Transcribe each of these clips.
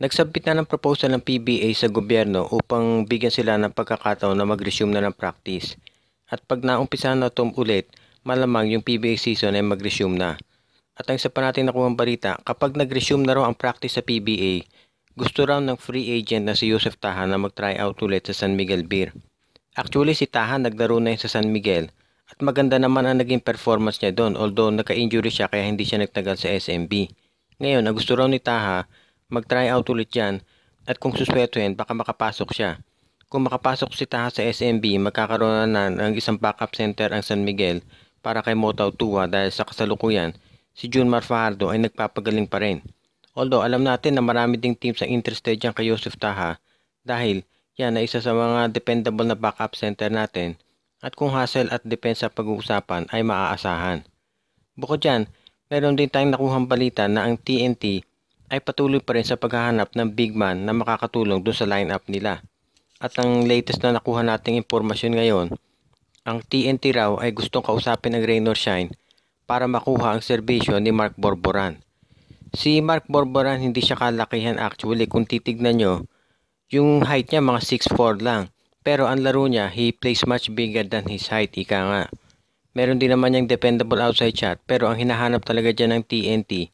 Nagsabit na ng proposal ng PBA sa gobyerno upang bigyan sila ng pagkakataon na mag-resume na ng practice. At pag naumpisa na ito ulit, malamang yung PBA season ay mag-resume na. At ang isa pa natin nakuha balita, kapag nag-resume na raw ang practice sa PBA, gusto raw ng free agent na si Joseph Tahan na mag-try out ulit sa San Miguel Beer. Actually si Tahan naglaro na yun sa San Miguel at maganda naman ang naging performance niya doon although naka injury siya kaya hindi siya nagtagal sa SMB. Ngayon, ang gusto raw ni Taha mag-try out ulit yan at kung suswetuhin baka makapasok siya. Kung makapasok si Taha sa SMB, magkakaroon na ng isang backup center ang San Miguel para kay Motaw Tua dahil sa kasalukuyan, si June Marfajardo ay nagpapagaling pa rin. Although alam natin na marami ding teams ang interested dyan kay Joseph Taha dahil yan ay isa sa mga dependable na backup center natin at kung hassle at depensa pag-uusapan ay maaasahan. Bukod dyan, meron din tayong nakuhang balita na ang TNT ay patuloy pa rin sa paghahanap ng big man na makakatulong doon sa lineup nila. At ang latest na nakuha nating impormasyon ngayon, ang TNT raw ay gustong kausapin ng Raynor Shine para makuha ang serbisyo ni Mark Borboran. Si Mark Borboran hindi siya kalakihan actually kung titignan nyo, yung height niya mga 6'4 lang. Pero ang laro niya, he plays much bigger than his height, ika nga. Meron din naman yung dependable outside shot pero ang hinahanap talaga dyan ng TNT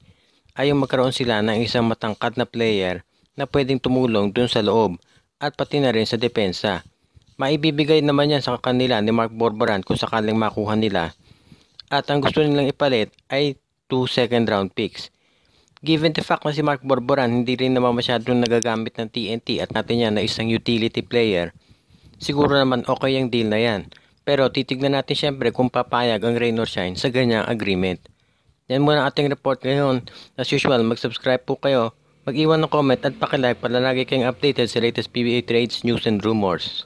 ay yung magkaroon sila ng isang matangkad na player na pwedeng tumulong dun sa loob at pati na rin sa depensa. Maibibigay naman yan sa kanila ni Mark Borbaran kung sakaling makuha nila at ang gusto nilang ipalit ay 2 second round picks. Given the fact na si Mark Borboran hindi rin naman masyadong nagagamit ng TNT at natin yan na isang utility player, siguro naman okay ang deal na yan. Pero titignan natin syempre kung papayag ang rain or shine sa ganyang agreement. Yan muna ating report ngayon. As usual, mag-subscribe po kayo, mag-iwan ng comment at paki-like para lagi kayong updated sa latest PBA trades, news and rumors.